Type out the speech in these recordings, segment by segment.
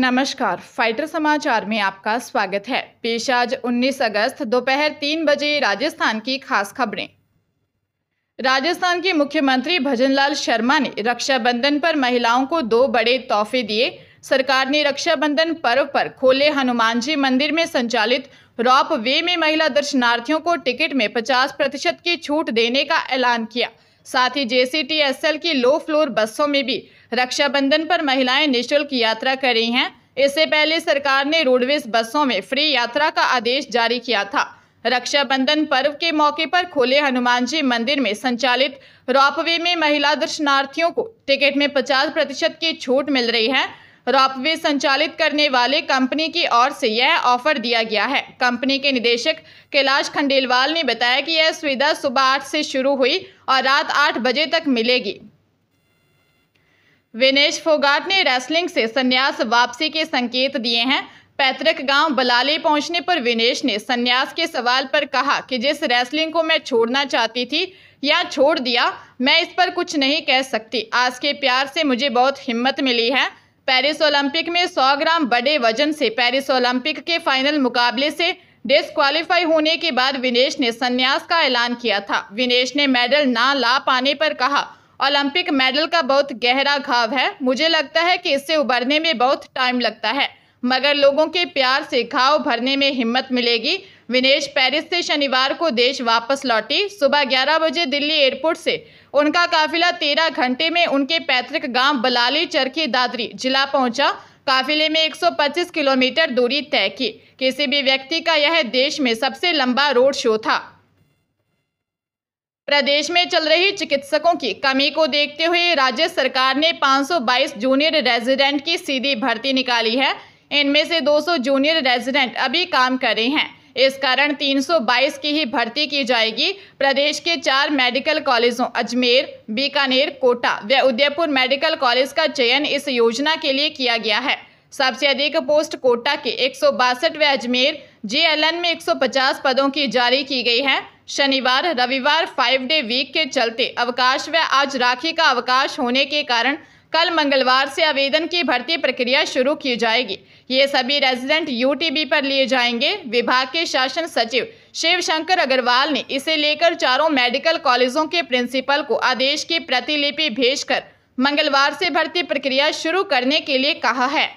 नमस्कार फाइटर समाचार में आपका स्वागत है पेश आज 19 अगस्त दोपहर तीन बजे राजस्थान की खास खबरें राजस्थान के मुख्यमंत्री भजनलाल शर्मा ने रक्षाबंधन पर महिलाओं को दो बड़े तोहफे दिए सरकार ने रक्षाबंधन पर्व पर खोले हनुमान जी मंदिर में संचालित रॉप वे में महिला दर्शनार्थियों को टिकट में 50 प्रतिशत की छूट देने का ऐलान किया साथ ही जेसीटीएसएल की लो फ्लोर बसों में भी रक्षाबंधन पर महिलाएं निःशुल्क यात्रा कर रही हैं इससे पहले सरकार ने रोडवेज बसों में फ्री यात्रा का आदेश जारी किया था रक्षाबंधन पर्व के मौके पर खोले हनुमान जी मंदिर में संचालित रॉपवे में महिला दर्शनार्थियों को टिकट में 50 प्रतिशत की छूट मिल रही है रॉपवे संचालित करने वाले कंपनी की ओर से यह ऑफर दिया गया है कंपनी के निदेशक कैलाश खंडेलवाल ने बताया कि यह सुविधा सुबह आठ से शुरू हुई और रात आठ बजे तक मिलेगी विनेश फोगाट ने रेसलिंग से संन्यास वापसी के संकेत दिए हैं पैतृक गांव बलाले पहुंचने पर विनेश ने सन्यास के सवाल पर कहा कि जिस रेसलिंग को मैं छोड़ना चाहती थी या छोड़ दिया मैं इस पर कुछ नहीं कह सकती आज के प्यार से मुझे बहुत हिम्मत मिली है पेरिस ओलंपिक में 100 ग्राम बड़े वजन से पेरिस ओलंपिक के फाइनल मुकाबले से डिसक्वालीफाई होने के बाद विनेश ने संन्यास का ऐलान किया था विनेश ने मेडल ना ला पाने पर कहा ओलंपिक मेडल का बहुत गहरा घाव है मुझे लगता है कि इससे उबरने में बहुत टाइम लगता है मगर लोगों के प्यार से घाव भरने में हिम्मत मिलेगी विनेश पेरिस से शनिवार को देश वापस लौटी सुबह 11 बजे दिल्ली एयरपोर्ट से उनका काफिला 13 घंटे में उनके पैतृक गांव बलाली चरखी दादरी जिला पहुंचा काफिले में 125 किलोमीटर दूरी तय की किसी भी व्यक्ति का यह देश में सबसे लंबा रोड शो था प्रदेश में चल रही चिकित्सकों की कमी को देखते हुए राज्य सरकार ने 522 जूनियर रेजिडेंट की सीधी भर्ती निकाली है इनमें से 200 जूनियर रेजिडेंट अभी काम कर रहे हैं इस कारण 322 की ही भर्ती की जाएगी प्रदेश के चार मेडिकल कॉलेजों अजमेर बीकानेर कोटा व उदयपुर मेडिकल कॉलेज का चयन इस योजना के लिए किया गया है सबसे अधिक पोस्ट कोटा के एक व अजमेर जे में एक पदों की जारी की गई है शनिवार रविवार फाइव डे वीक के चलते अवकाश व आज राखी का अवकाश होने के कारण कल मंगलवार से आवेदन की भर्ती प्रक्रिया शुरू की जाएगी ये सभी रेजिडेंट यूटीबी पर लिए जाएंगे विभाग के शासन सचिव शिव शंकर अग्रवाल ने इसे लेकर चारों मेडिकल कॉलेजों के प्रिंसिपल को आदेश की प्रतिलिपि भेजकर मंगलवार से भर्ती प्रक्रिया शुरू करने के लिए कहा है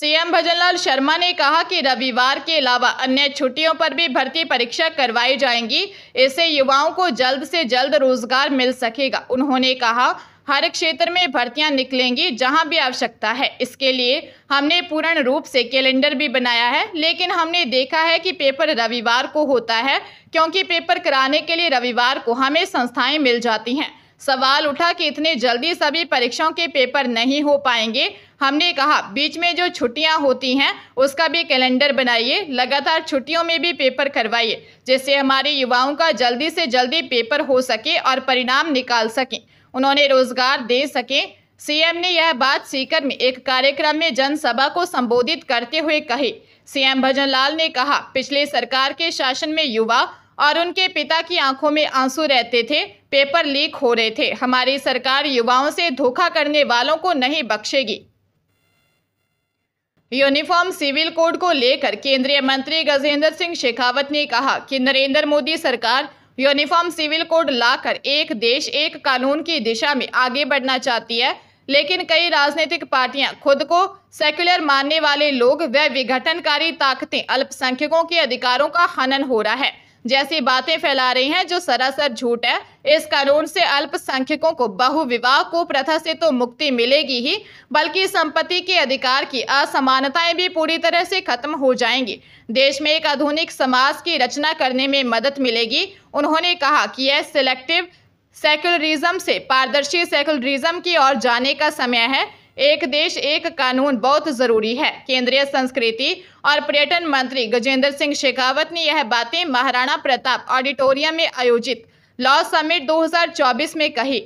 सीएम भजनलाल शर्मा ने कहा कि रविवार के अलावा अन्य छुट्टियों पर भी भर्ती परीक्षा करवाई जाएंगी इससे युवाओं को जल्द से जल्द रोजगार मिल सकेगा उन्होंने कहा हर क्षेत्र में भर्तियां निकलेंगी जहां भी आवश्यकता है इसके लिए हमने पूर्ण रूप से कैलेंडर भी बनाया है लेकिन हमने देखा है कि पेपर रविवार को होता है क्योंकि पेपर कराने के लिए रविवार को हमें संस्थाएं मिल जाती हैं सवाल उठा कि इतने जल्दी सभी परीक्षाओं के पेपर नहीं हो पाएंगे हमने कहा बीच में जो छुट्टियां होती हैं उसका भी कैलेंडर बनाइए लगातार छुट्टियों में भी पेपर करवाइए जिससे हमारे युवाओं का जल्दी से जल्दी पेपर हो सके और परिणाम निकाल सकें उन्होंने रोजगार दे सकें सीएम ने यह बात सीकर में एक कार्यक्रम में जनसभा को संबोधित करते हुए कही सीएम भजनलाल ने कहा पिछले सरकार के शासन में युवा और उनके पिता की आंखों में आंसू रहते थे पेपर लीक हो रहे थे हमारी सरकार युवाओं से धोखा करने वालों को नहीं बख्शेगी यूनिफॉर्म सिविल कोड को लेकर केंद्रीय मंत्री गजेंद्र सिंह शेखावत ने कहा कि नरेंद्र मोदी सरकार यूनिफॉर्म सिविल कोड लाकर एक देश एक कानून की दिशा में आगे बढ़ना चाहती है लेकिन कई राजनीतिक पार्टियां खुद को सेक्युलर मानने वाले लोग व विघटनकारी ताकतें अल्पसंख्यकों के अधिकारों का हनन हो रहा है जैसी बातें फैला रही हैं जो सरासर झूठ है इस कानून से अल्पसंख्यकों को बहुविवाह को प्रथा से तो मुक्ति मिलेगी ही बल्कि संपत्ति के अधिकार की असमानताएं भी पूरी तरह से खत्म हो जाएंगी देश में एक आधुनिक समाज की रचना करने में मदद मिलेगी उन्होंने कहा कि यह सिलेक्टिव सेकुलरिज्म से पारदर्शी सेकुलरिज्म की ओर जाने का समय है एक देश एक कानून बहुत जरूरी है केंद्रीय संस्कृति और पर्यटन मंत्री गजेंद्र सिंह शेखावत ने यह बातें महाराणा प्रताप ऑडिटोरियम में आयोजित लॉ समिट 2024 में कही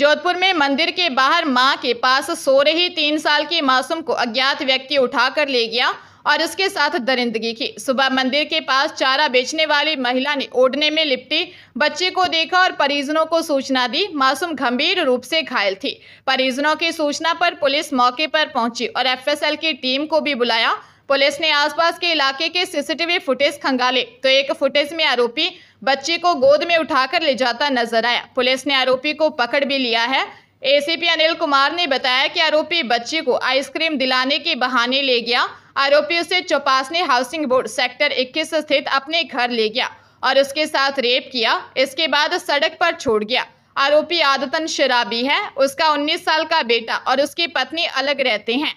जोधपुर में मंदिर के बाहर मां के पास सो रही तीन साल की मासूम को अज्ञात व्यक्ति उठाकर ले गया और उसके साथ दरिंदगी की सुबह मंदिर के पास चारा बेचने वाली महिला ने ओढ़ने में लिपटी बच्चे को देखा और परिजनों को सूचना दी मासूम गंभीर रूप से घायल थी परिजनों की सूचना पर पुलिस मौके पर पहुंची और एफ की टीम को भी बुलाया पुलिस ने आसपास के इलाके के सीसीटीवी फुटेज खंगाले तो एक फुटेज में आरोपी बच्चे को गोद में उठाकर ले जाता नजर आया पुलिस ने आरोपी को पकड़ भी लिया है एसीपी अनिल कुमार ने बताया कि आरोपी बच्चे को आइसक्रीम दिलाने के बहाने ले गया आरोपियों से चौपास ने हाउसिंग बोर्ड सेक्टर 21 स्थित अपने घर ले गया और उसके साथ रेप किया इसके बाद सड़क पर छोड़ गया आरोपी आदतन शराबी है उसका 19 साल का बेटा और उसकी पत्नी अलग रहते हैं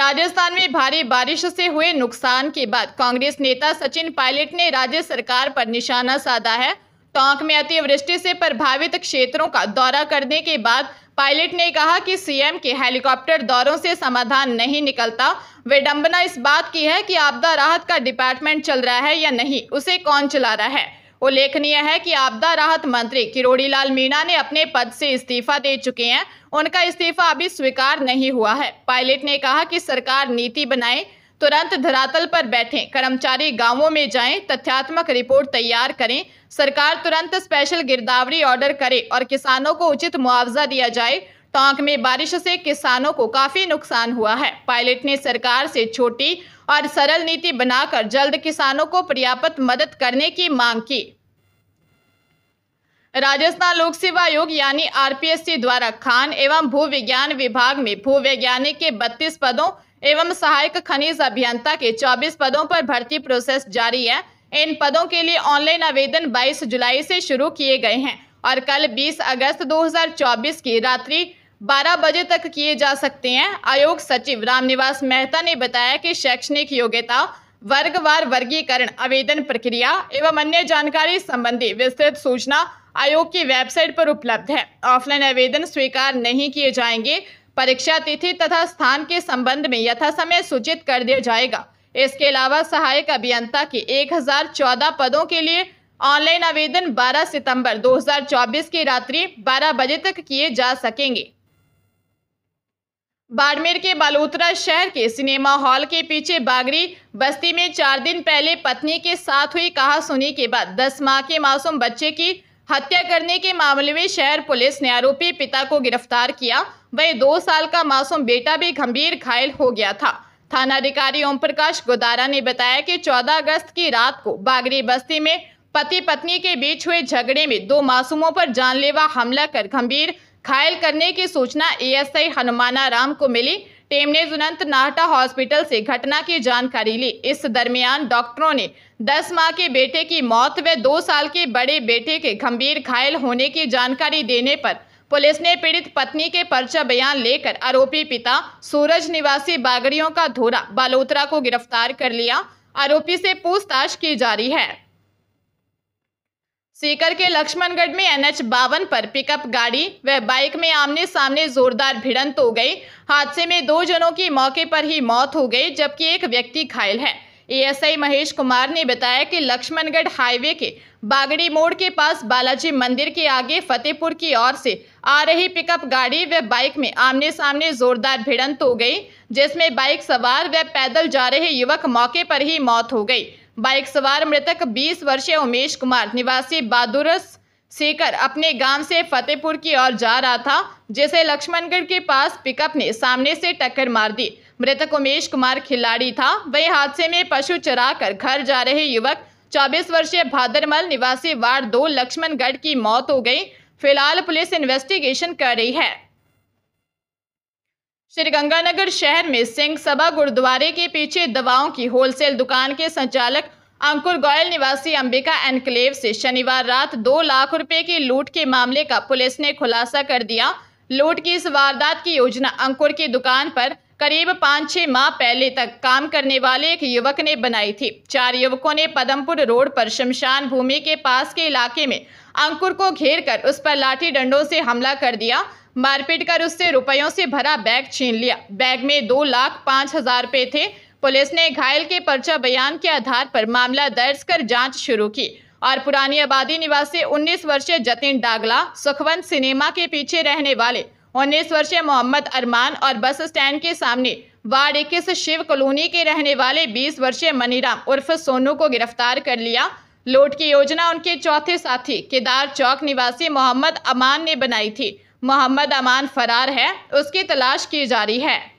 राजस्थान में भारी बारिश से हुए नुकसान के बाद कांग्रेस नेता सचिन पायलट ने राज्य सरकार पर निशाना साधा है टोंक में अतिवृष्टि से प्रभावित क्षेत्रों का दौरा करने के बाद पायलट ने कहा कि सीएम के हेलीकॉप्टर दौरों से समाधान नहीं निकलता विडंबना इस बात की है कि आपदा राहत का डिपार्टमेंट चल रहा है या नहीं उसे कौन चला रहा है उल्लेखनीय है कि आपदा राहत मंत्री किरोड़ी लाल मीणा ने अपने पद से इस्तीफा दे चुके हैं उनका इस्तीफा अभी स्वीकार नहीं हुआ है पायलट ने कहा कि सरकार नीति बनाए तुरंत धरातल पर बैठें कर्मचारी गांवों में जाएं तथ्यात्मक रिपोर्ट तैयार करें सरकार तुरंत स्पेशल गिरदावरी ऑर्डर करे और किसानों को उचित मुआवजा दिया जाए टोंक में बारिश से किसानों को काफी नुकसान हुआ है पायलट ने सरकार से छोटी और सरल नीति बनाकर जल्द किसानों को पर्याप्त मदद करने की मांग की राजस्थान लोक सेवा आयोग यानी आरपीएससी द्वारा खान एवं भू विज्ञान विभाग में वैज्ञानिक के 32 पदों एवं सहायक खनिज अभियंता के 24 पदों पर भर्ती प्रोसेस जारी है इन पदों के लिए ऑनलाइन आवेदन 22 जुलाई से शुरू किए गए हैं और कल 20 अगस्त 2024 की रात्रि 12 बजे तक किए जा सकते हैं आयोग सचिव रामनिवास मेहता ने बताया कि शैक्षणिक योग्यता वर्गवार वर्गीकरण आवेदन प्रक्रिया एवं अन्य जानकारी संबंधी विस्तृत सूचना आयोग की वेबसाइट पर उपलब्ध है ऑफलाइन आवेदन स्वीकार नहीं किए जाएंगे परीक्षा तिथि तथा स्थान के संबंध में यथासमय सूचित कर दिया जाएगा इसके अलावा सहायक अभियंता के 1014 पदों के लिए ऑनलाइन आवेदन 12 सितंबर 2024 की रात्रि 12 बजे तक किए जा सकेंगे बाड़मेर के बालोतरा शहर के सिनेमा हॉल के पीछे बागरी बस्ती में चार दिन पहले पत्नी के साथ हुई कहा सुनी के बाद दस माह के मासूम बच्चे की हत्या करने के मामले में शहर पुलिस ने आरोपी पिता को गिरफ्तार किया वह दो साल का मासूम बेटा भी गंभीर घायल हो गया था थाना अधिकारी ओम प्रकाश गोदारा ने बताया कि 14 अगस्त की रात को बागरी बस्ती में पति पत्नी के बीच हुए झगड़े में दो मासूमों पर जानलेवा हमला कर गंभीर घायल करने की सूचना एएसआई हनुमाना राम को मिली टीम ने तुरंत नाहटा हॉस्पिटल से घटना की जानकारी ली इस दरमियान डॉक्टरों ने 10 माह के बेटे की मौत व दो साल के बड़े बेटे के गंभीर घायल होने की जानकारी देने पर पुलिस ने पीड़ित पत्नी के पर्चा बयान लेकर आरोपी पिता सूरज निवासी बागड़ियों का धोरा बालोत्रा को गिरफ्तार कर लिया आरोपी से पूछताछ की जा रही है सीकर के लक्ष्मणगढ़ में एनएच बावन पर पिकअप गाड़ी व बाइक में आमने सामने जोरदार भिड़ंत हो गई हादसे में दो जनों की मौके पर ही मौत हो गई जबकि एक व्यक्ति घायल है एएसआई महेश कुमार ने बताया कि लक्ष्मणगढ़ हाईवे के बागड़ी मोड़ के पास बालाजी मंदिर के आगे फतेहपुर की ओर से आ रही पिकअप गाड़ी व बाइक में आमने सामने जोरदार भिड़ंत हो गई जिसमें बाइक सवार व पैदल जा रहे युवक मौके पर ही मौत हो गई बाइक सवार मृतक 20 वर्षीय उमेश कुमार निवासी बादुरस सीकर अपने गांव से फतेहपुर की ओर जा रहा था जिसे लक्ष्मणगढ़ के पास पिकअप ने सामने से टक्कर मार दी मृतक उमेश कुमार खिलाड़ी था वही हादसे में पशु चरा कर घर जा रहे युवक चौबीस वर्षीय भादरमल निवासी वार्ड दो लक्ष्मणगढ़ की मौत हो गई फिलहाल पुलिस इन्वेस्टिगेशन कर रही है श्रीगंगानगर शहर में सिंह सभा गुरुद्वारे के पीछे दवाओं की होलसेल दुकान के संचालक अंकुर गोयल निवासी अंबिका एनक्लेव से शनिवार रात दो लाख रुपए की लूट के मामले का पुलिस ने खुलासा कर दिया लूट की इस वारदात की योजना अंकुर की दुकान पर करीब पाँच छः माह पहले तक काम करने वाले एक युवक ने बनाई थी चार युवकों ने पदमपुर रोड पर शमशान भूमि के पास के इलाके में अंकुर को घेर कर उस पर लाठी डंडों से हमला कर दिया मारपीट कर उससे रुपयों से भरा बैग छीन लिया बैग में दो लाख पाँच हजार रुपये थे पुलिस ने घायल के पर्चा बयान के आधार पर मामला दर्ज कर जांच शुरू की और पुरानी आबादी निवासी उन्नीस वर्षीय जतिन डागला सुखवंत सिनेमा के पीछे रहने वाले उन्नीस वर्षीय मोहम्मद अरमान और बस स्टैंड के सामने वार्ड इक्कीस शिव कॉलोनी के रहने वाले बीस वर्षीय मनीराम उर्फ सोनू को गिरफ्तार कर लिया लूट की योजना उनके चौथे साथी केदार चौक निवासी मोहम्मद अमान ने बनाई थी मोहम्मद अमान फरार है उसकी तलाश की जा रही है